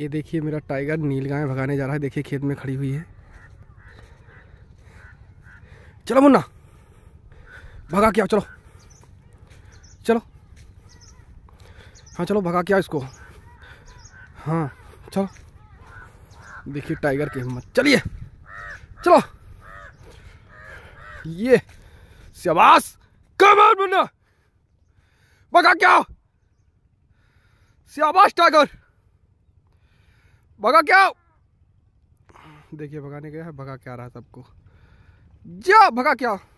ये देखिए मेरा टाइगर नीलगाय भगाने जा रहा है देखिए खेत में खड़ी हुई है चलो मुन्ना भगा क्या चलो चलो हाँ चलो भगा क्या इसको हाँ चलो देखिए टाइगर की हिम्मत चलिए चलो ये शबाश कम मुन्ना भगा क्या शबाश टाइगर भगा क्या देखिए भगाने गया है भगा क्या रहा सबको जा भगा क्या